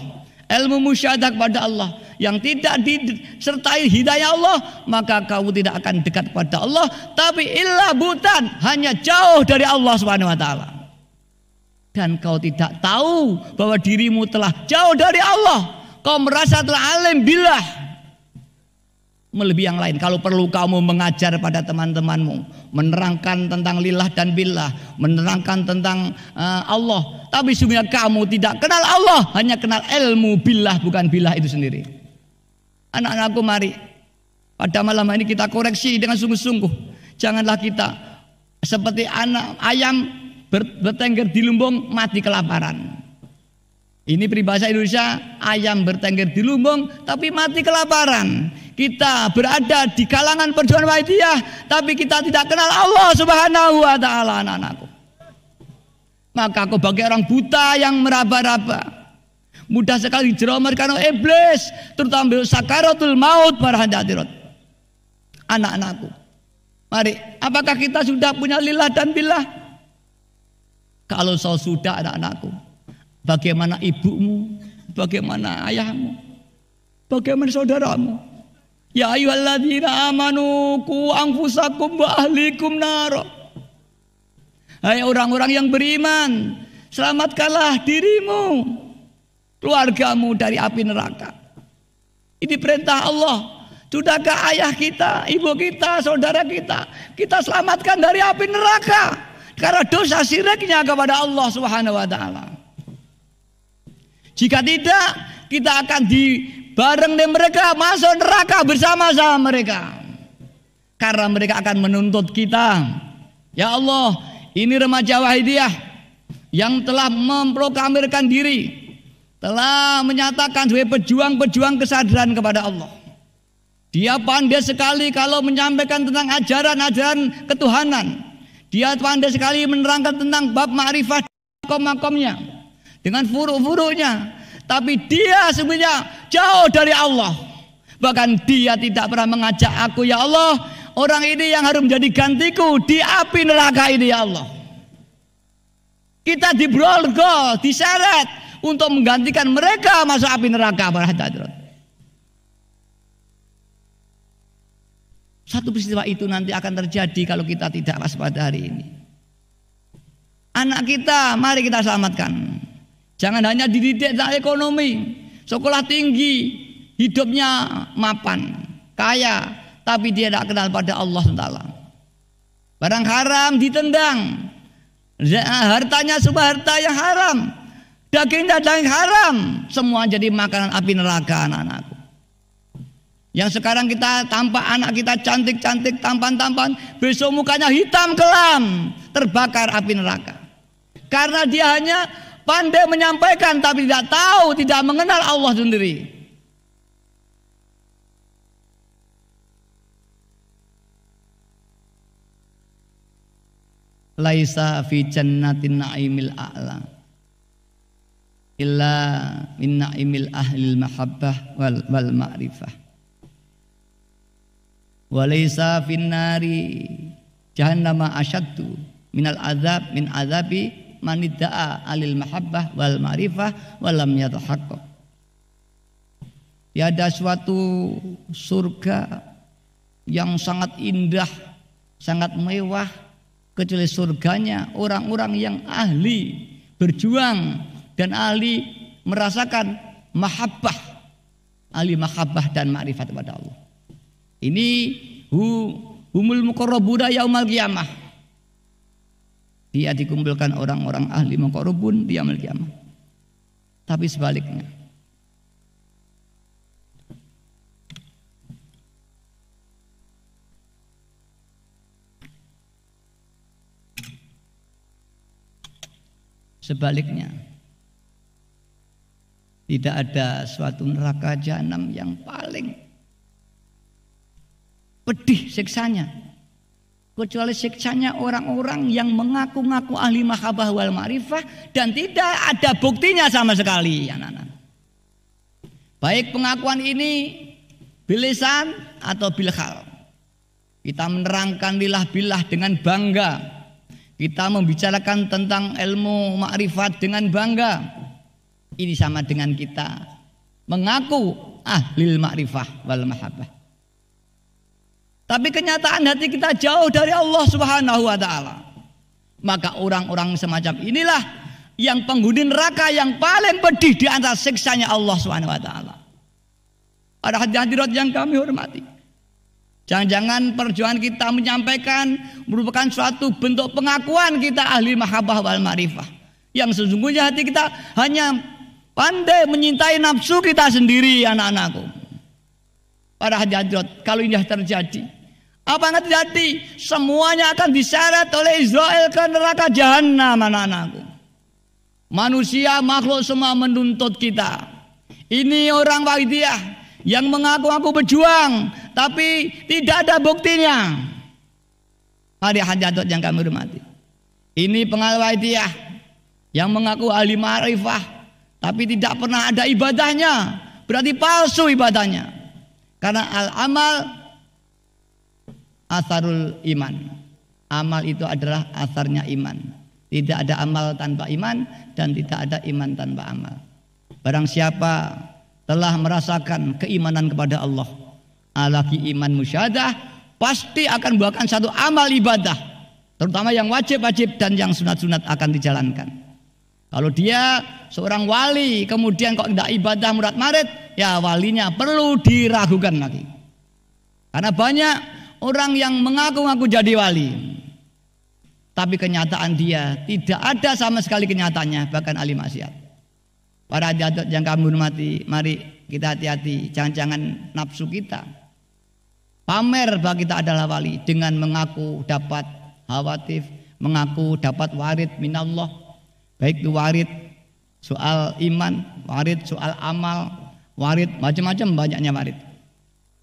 ilmu musyadah kepada Allah yang tidak disertai hidayah Allah, maka kamu tidak akan dekat kepada Allah, tapi illa butan, hanya jauh dari Allah Subhanahu wa taala. Dan kau tidak tahu bahwa dirimu telah jauh dari Allah. Kau merasa telah alim billah, melebihi yang lain. Kalau perlu kamu mengajar pada teman-temanmu, menerangkan tentang lillah dan billah, menerangkan tentang uh, Allah. Tapi sebenarnya kamu tidak kenal Allah, hanya kenal ilmu billah bukan billah itu sendiri. Anak-anakku mari pada malam ini kita koreksi dengan sungguh-sungguh. Janganlah kita seperti anak ayam bertengger di lumbung mati kelaparan. Ini peribahasa Indonesia, ayam bertengger di lumbung tapi mati kelaparan. Kita berada di kalangan perjuangan Wahidiyah, tapi kita tidak kenal Allah Subhanahu wa taala anak-anakku. Maka aku bagi orang buta yang meraba-raba. Mudah sekali jeromer karena iblis, terutama sakaratul maut para hadirat. Anak-anakku. Mari, apakah kita sudah punya lillah dan billah? Kalau so sudah anak-anakku, bagaimana ibumu, bagaimana ayahmu, bagaimana saudaramu, Ya ayyuhalladzina amanu ku anfusakum wa ahlikum nar. Hai orang-orang yang beriman, selamatkanlah dirimu, keluargamu dari api neraka. Ini perintah Allah. Sudahkah ayah kita, ibu kita, saudara kita, kita selamatkan dari api neraka karena dosa syiriknya kepada Allah Subhanahu wa taala. Jika tidak, kita akan di bareng dengan mereka masuk neraka bersama sama mereka. Karena mereka akan menuntut kita. Ya Allah, ini remaja Wahidiyah yang telah memproklamirkan diri, telah menyatakan sebagai pejuang-pejuang kesadaran kepada Allah. Dia pandai sekali kalau menyampaikan tentang ajaran-ajaran ketuhanan. Dia pandai sekali menerangkan tentang bab ma'rifat makom-makomnya dengan furu-furunya tapi dia sebenarnya jauh dari Allah. Bahkan dia tidak pernah mengajak aku, ya Allah, orang ini yang harus menjadi gantiku di api neraka ini, ya Allah. Kita dibrolgol, diseret untuk menggantikan mereka masuk api neraka. Satu peristiwa itu nanti akan terjadi kalau kita tidak waspada hari ini. Anak kita, mari kita selamatkan. Jangan hanya dididik tak ekonomi, sekolah tinggi, hidupnya mapan, kaya, tapi dia tidak kenal pada Allah SWT. Barang haram ditendang, hartanya sebuah harta yang haram, dagingnya daging haram, semua jadi makanan api neraka anak-anakku. Yang sekarang kita tampak anak kita cantik-cantik, tampan-tampan, besok mukanya hitam kelam, terbakar api neraka. Karena dia hanya pandai menyampaikan tapi tidak tahu, tidak mengenal Allah sendiri. Laisa fi jannatin na'imil a'la illa min na'imil ahlil mahabbah wal, wal ma'rifah. Walaysa fin nari jahannama asyaddu minal azab min azabi manidda'a alil mahabbah wal ma'rifah walam Ya Tiada suatu surga yang sangat indah, sangat mewah kecuali surganya orang-orang yang ahli berjuang dan ahli merasakan mahabbah, ahli mahabbah dan ma'rifat kepada Allah. Ini hu humul muqarrabuna yaumal qiyamah dia dikumpulkan orang-orang ahli mengkorubun di yaumil kiamat. Tapi sebaliknya. Sebaliknya, tidak ada suatu neraka jahanam yang paling pedih seksanya kecuali siksanya orang-orang yang mengaku-ngaku ahli mahabbah wal ma'rifah dan tidak ada buktinya sama sekali anak-anak. Baik pengakuan ini bilisan atau bilhal. Kita menerangkan lillah bilah dengan bangga. Kita membicarakan tentang ilmu marifat dengan bangga. Ini sama dengan kita mengaku ahli marifah wal mahabbah. Tapi kenyataan hati kita jauh dari Allah Subhanahu wa taala. Maka orang-orang semacam inilah yang penghuni neraka yang paling pedih di antara siksanya Allah Subhanahu wa taala. Ada hadirat yang kami hormati. Jangan-jangan perjuangan kita menyampaikan merupakan suatu bentuk pengakuan kita ahli mahabbah wal marifah. Yang sesungguhnya hati kita hanya pandai menyintai nafsu kita sendiri anak-anakku. Para hadirat, kalau ini terjadi, apa nggak terjadi? Semuanya akan diseret oleh Israel ke neraka jahanam anak-anakku. Manusia makhluk semua menuntut kita. Ini orang Wahidiyah yang mengaku aku berjuang tapi tidak ada buktinya. Hari hajat yang kami hormati. Ini pengalaman Wahidiyah yang mengaku ahli ma'rifah tapi tidak pernah ada ibadahnya. Berarti palsu ibadahnya. Karena al-amal asarul iman. Amal itu adalah asarnya iman. Tidak ada amal tanpa iman dan tidak ada iman tanpa amal. Barang siapa telah merasakan keimanan kepada Allah, alaki iman musyadah, pasti akan buahkan satu amal ibadah, terutama yang wajib-wajib dan yang sunat-sunat akan dijalankan. Kalau dia seorang wali, kemudian kok tidak ibadah murad marit, ya walinya perlu diragukan lagi. Karena banyak orang yang mengaku-ngaku jadi wali. Tapi kenyataan dia tidak ada sama sekali kenyataannya, bahkan ahli maksiat. Para jatuh yang kami hormati, mari kita hati-hati, jangan-jangan nafsu kita. Pamer bahwa kita adalah wali dengan mengaku dapat hawatif, mengaku dapat warid minallah, baik itu warid soal iman, warid soal amal, warid macam-macam banyaknya warid.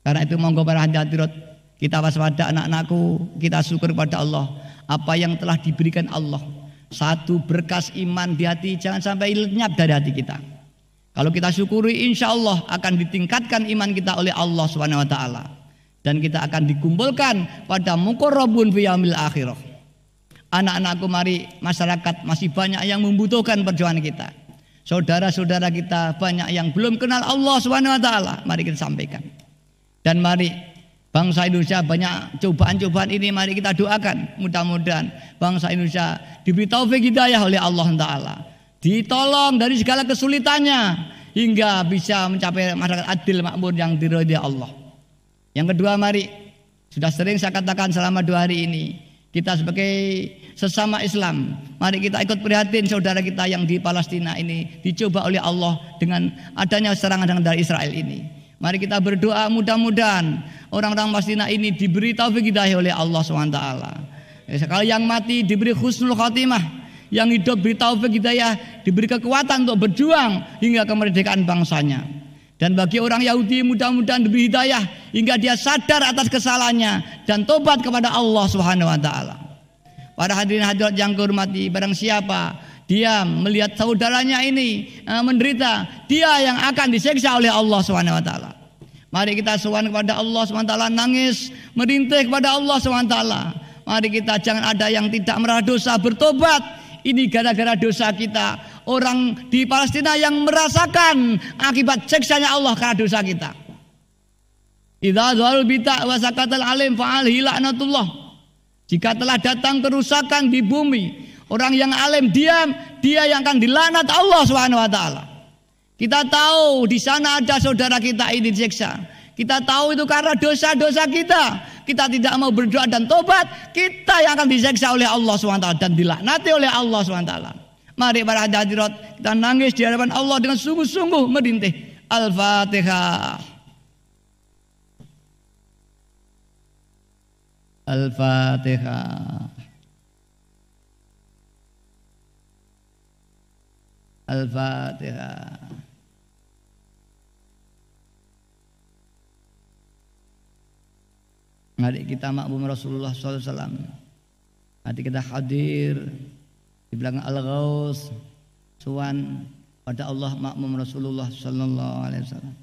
Karena itu monggo para hadirat kita waspada anak-anakku, kita syukur pada Allah. Apa yang telah diberikan Allah. Satu berkas iman di hati, jangan sampai lenyap dari hati kita. Kalau kita syukuri, insya Allah akan ditingkatkan iman kita oleh Allah swt Dan kita akan dikumpulkan pada mukorobun fiyamil akhirah. Anak-anakku mari masyarakat masih banyak yang membutuhkan perjuangan kita. Saudara-saudara kita banyak yang belum kenal Allah swt Mari kita sampaikan. Dan mari Bangsa Indonesia banyak cobaan-cobaan ini mari kita doakan. Mudah-mudahan bangsa Indonesia diberi taufik hidayah oleh Allah Ta'ala. Ditolong dari segala kesulitannya. Hingga bisa mencapai masyarakat adil makmur yang diridhai Allah. Yang kedua mari. Sudah sering saya katakan selama dua hari ini. Kita sebagai sesama Islam. Mari kita ikut prihatin saudara kita yang di Palestina ini. Dicoba oleh Allah dengan adanya serangan dari Israel ini. Mari kita berdoa mudah-mudahan orang-orang Palestina ini diberi taufik hidayah oleh Allah SWT. Ya, sekali yang mati diberi khusnul khatimah, yang hidup diberi taufik hidayah, diberi kekuatan untuk berjuang hingga kemerdekaan bangsanya. Dan bagi orang Yahudi mudah-mudahan diberi hidayah hingga dia sadar atas kesalahannya dan tobat kepada Allah Subhanahu wa taala. Para hadirin hadirat yang hormati, barang siapa dia melihat saudaranya ini eh, menderita, dia yang akan disiksa oleh Allah Subhanahu wa taala. Mari kita sowan kepada Allah SWT, nangis, merintih kepada Allah SWT. Mari kita jangan ada yang tidak merah dosa, bertobat. Ini gara-gara dosa kita. Orang di Palestina yang merasakan akibat ceksanya Allah karena dosa kita. Jika telah datang kerusakan di bumi, orang yang alim diam, dia yang akan dilanat Allah swt. Kita tahu di sana ada saudara kita ini disiksa. Kita tahu itu karena dosa-dosa kita. Kita tidak mau berdoa dan tobat. Kita yang akan disiksa oleh Allah SWT dan dilaknati oleh Allah SWT. Mari para hadirat kita nangis di hadapan Allah dengan sungguh-sungguh merintih. Al-Fatihah. Al-Fatihah. Al-Fatihah. Adik kita makmum Rasulullah SAW. Adik kita hadir di belakang Al-Ghaus, Suan pada Allah makmum Rasulullah Sallallahu Alaihi Wasallam.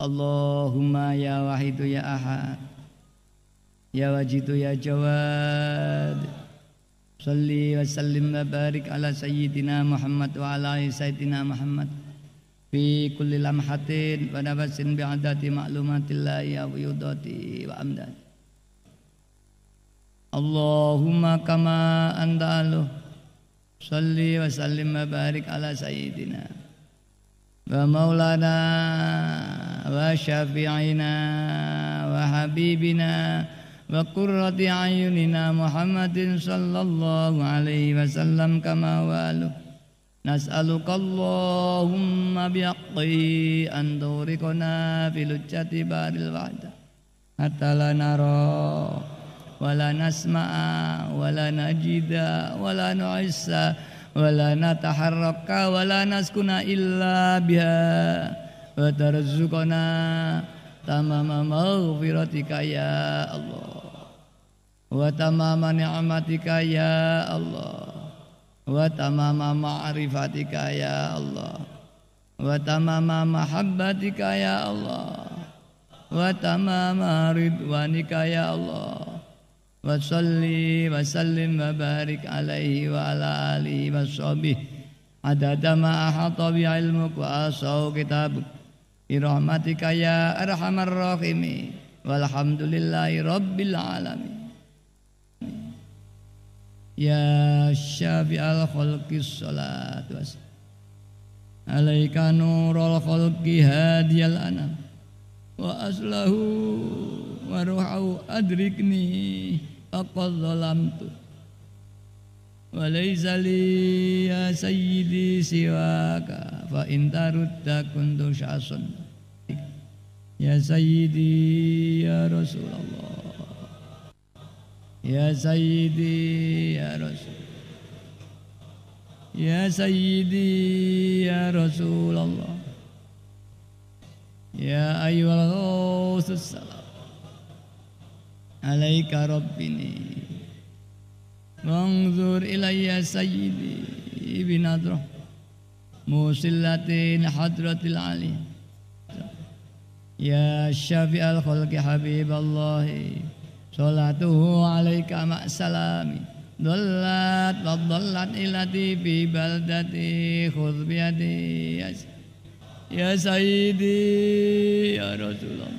Allahumma ya wahidu ya ahad Ya wajidu ya jawad Salli wa sallim wa barik ala sayyidina Muhammad wa ala sayyidina Muhammad fi kulli lamhatin wa bi adati ma'lumatillahi ya wiyudati wa amdat Allahumma kama anta aluh salli wa sallim wa barik ala sayyidina wa maulana wa syafi'ina wa habibina wa qurrati ayunina Muhammadin sallallahu alaihi wasallam kama wa aluh نسألك اللهم بحقه أن تورقنا في لجة بار الوعد حتى لا نرى ولا نسمع ولا نجد ولا نعس ولا نتحرك ولا نسكن إلا بها وترزقنا تمام مغفرتك يا الله وتمام نعمتك يا الله wa tamama ma'rifatika ya Allah wa tamama mahabbatika ya Allah wa tamama ridwanika ya Allah wa salli wa sallim wa barik alaihi wa ala alihi wa sahbihi adada ma ahata bi ilmuk wa asau kitabuk bi rahmatika ya arhamar rahimin walhamdulillahi rabbil alamin Ya syafi'al Khulki salatu wassalam alaika nurul khulki hadiyal anam wa aslahu wa ruhau adrikni faqad zalamtu wa laysa li ya sayyidi siwaka fa in tarudda kuntu syasun ya sayyidi ya rasulullah Ya Sayyidi Ya Rasul Ya Sayyidi Ya Rasulullah Ya Ayyuhal Rasulullah Alaika Rabbini Wangzur ilayya Sayyidi Ibn Adrah Musillatin Hadratil Ali Ya Syafi'al Khulki Habib Allahi Salatuhu alaika ma'salami Dullat wa dullat ilati fi baldati khudh biyadi Ya Sayyidi Ya Rasulullah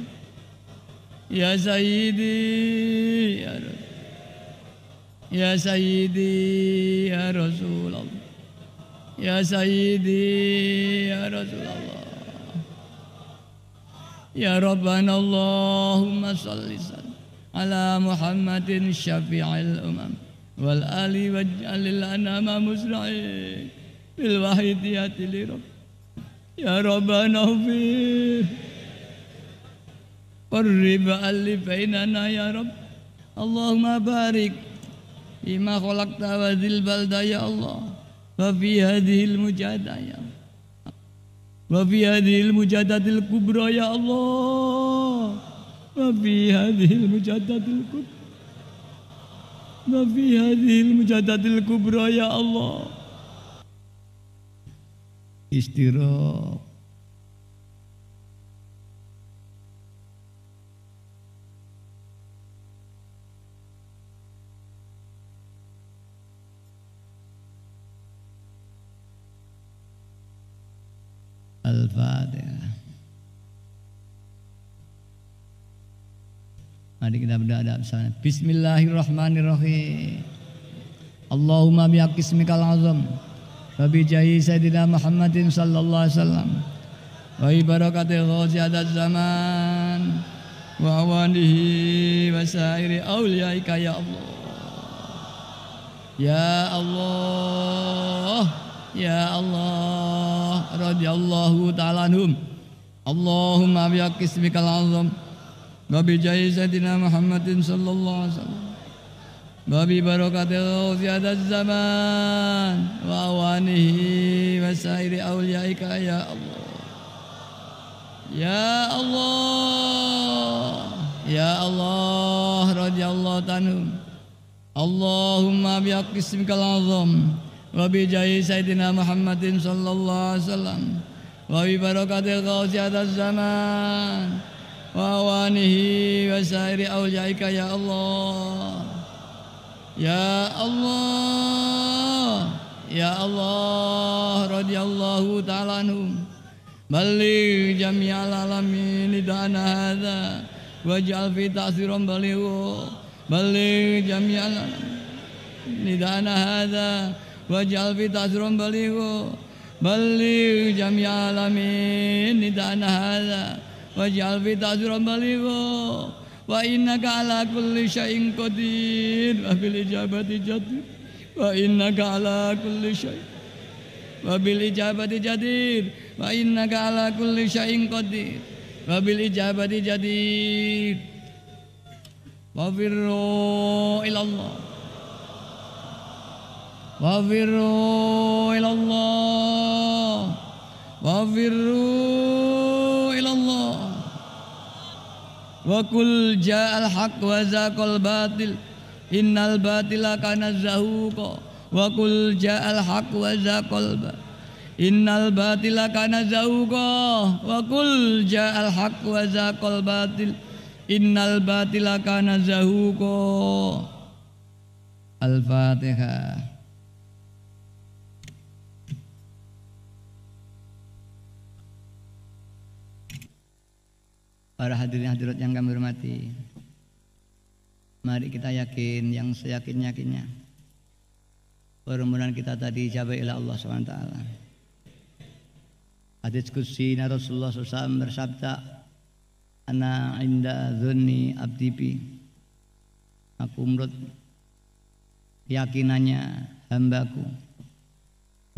Ya Sayyidi Ya Rasulullah Ya Sayyidi Ya Rasulullah Ya Sayyidi Ya Rasulullah Ya Rabbana Allahumma salli salli على محمد شفيع الأمم والآل واجعل الأنام مسرعين بالوحيدية لرب يا ربنا فيه قرب ألف بيننا يا رب اللهم بارك فيما خلقت هذه البلدة يا الله وفي هذه المجادة يا الله وفي هذه المجادة الكبرى يا الله Nabi hadhil mujadadil kub. hadhil mujadadil kubra ya Allah. Istirahat. al Mari kita berdoa bersama. Bismillahirrahmanirrahim. Allahumma bihaqqismikal azam wa jahi sayyidina Muhammadin sallallahu alaihi wasallam wa ibarakati ghazi adat zaman wa awanihi wa sairi awliyaika ya Allah Ya Allah Ya Allah Radiyallahu ta'ala anhum Allahumma bihaqqismikal azam Babi jaisatina Muhammadin sallallahu alaihi wasallam. Babi barokat ziyadat zaman wa awanihi wa sairi awliyaika ya Allah. Ya Allah. Ya Allah radhiyallahu tanhu. Allahumma bi aqsimikal azam wa bi jai sayyidina Muhammadin sallallahu alaihi wasallam wa bi barakatil ghaziyat zaman Bawa nih, wah, sairi Allah, ya Allah, ya Allah, ya Allah, Rodya taala hutan alam ini dana ada, wajah Alfitas rom baliwo, baliw, jam ya, ni dana ada, wajah Alfitas rom baliwo, baliw, jam ya alamin, ni ada waj'al fi ta'zuran baligha wa innaka ala kulli syai'in qadir wa bil ijabati jadir wa innaka ala kulli syai'in wa bil ijabati jadir wa innaka ala kulli syai'in qadir wa bil ijabati jadir wa firru ila Allah wa firru Allah Wafirru ilallah Wa kul ja'al haq wa zaqal batil Innal batila kana zahuqa Wa kul ja'al haq wa zaqal batil Innal batila kana zahuqa Wa kul ja'al haq wa zaqal batil Innal kana Al-Fatihah para hadirin hadirat yang kami hormati. Mari kita yakin yang seyakin-yakinnya. Permohonan kita tadi cabai oleh Allah SWT. Hadis kursi Rasulullah SAW bersabda, Ana inda dhunni abdibi. Aku menurut yakinannya, hambaku.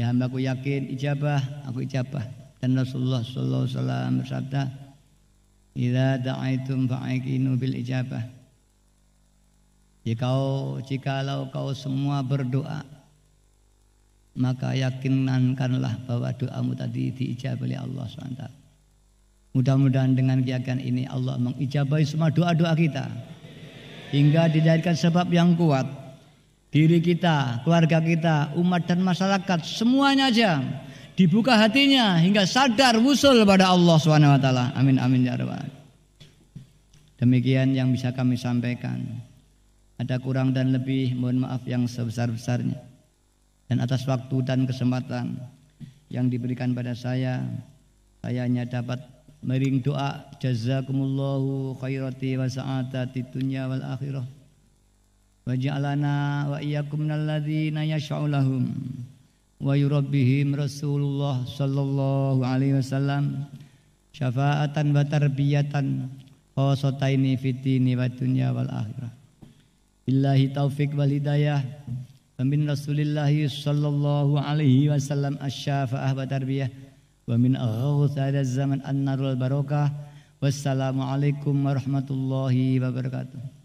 Ya hambaku yakin ijabah, aku ijabah. Dan Rasulullah SAW bersabda, Ila da'aitum fa'aikinu bil ijabah. Jikau, jikalau kau semua berdoa, maka yakinankanlah bahwa doamu tadi diijab oleh Allah SWT. Mudah-mudahan dengan keyakinan ini Allah mengijabahi semua doa-doa kita. Hingga dijadikan sebab yang kuat. Diri kita, keluarga kita, umat dan masyarakat, semuanya aja dibuka hatinya hingga sadar wusul pada Allah Subhanahu wa taala. Amin amin ya rabbal Demikian yang bisa kami sampaikan. Ada kurang dan lebih mohon maaf yang sebesar-besarnya. Dan atas waktu dan kesempatan yang diberikan pada saya, saya hanya dapat mering doa jazakumullahu khairati wa sa'atati dunya wal akhirah. Waj'alana wa iyyakum minalladzina yash'u lahum wa yurabbihim Rasulullah Shallallahu alaihi wasallam syafa'atan wa tarbiyatan khosataini fitini wa dunya wal akhirah taufik wal hidayah wa alaihi wasallam asy-syafa'ah wa an-narul barakah wassalamu warahmatullahi wabarakatuh